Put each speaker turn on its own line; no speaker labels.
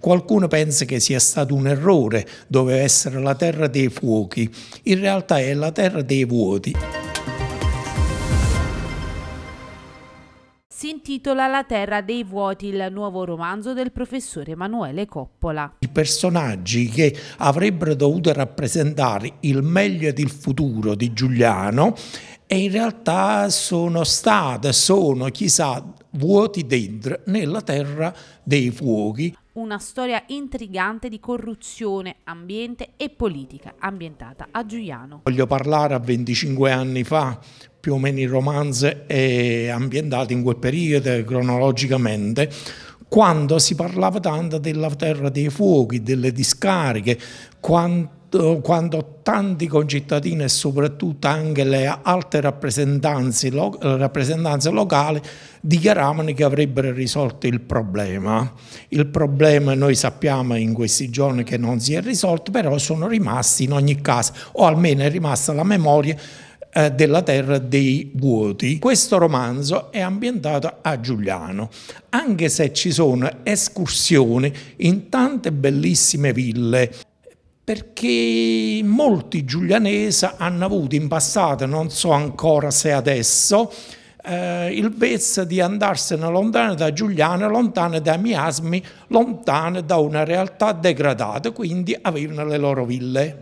Qualcuno pensa che sia stato un errore, doveva essere la terra dei fuochi, in realtà è la terra dei vuoti.
si intitola La terra dei vuoti, il nuovo romanzo del professore Emanuele Coppola. I
personaggi che avrebbero dovuto rappresentare il meglio ed il futuro di Giuliano e in realtà sono state, sono chissà vuoti dentro nella terra dei fuochi.
Una storia intrigante di corruzione, ambiente e politica ambientata a Giuliano.
Voglio parlare a 25 anni fa, più o meno in romanze ambientate in quel periodo cronologicamente, quando si parlava tanto della terra dei fuochi, delle discariche, quanto quando tanti concittadini e soprattutto anche le alte rappresentanze, lo, rappresentanze, locali dichiaravano che avrebbero risolto il problema. Il problema noi sappiamo in questi giorni che non si è risolto, però sono rimasti in ogni caso, o almeno è rimasta la memoria eh, della terra dei vuoti. Questo romanzo è ambientato a Giuliano, anche se ci sono escursioni in tante bellissime ville perché molti giulianesi hanno avuto in passato, non so ancora se adesso, eh, il vezzo di andarsene lontano da Giuliano, lontano da miasmi, lontano da una realtà degradata, quindi avevano le loro ville.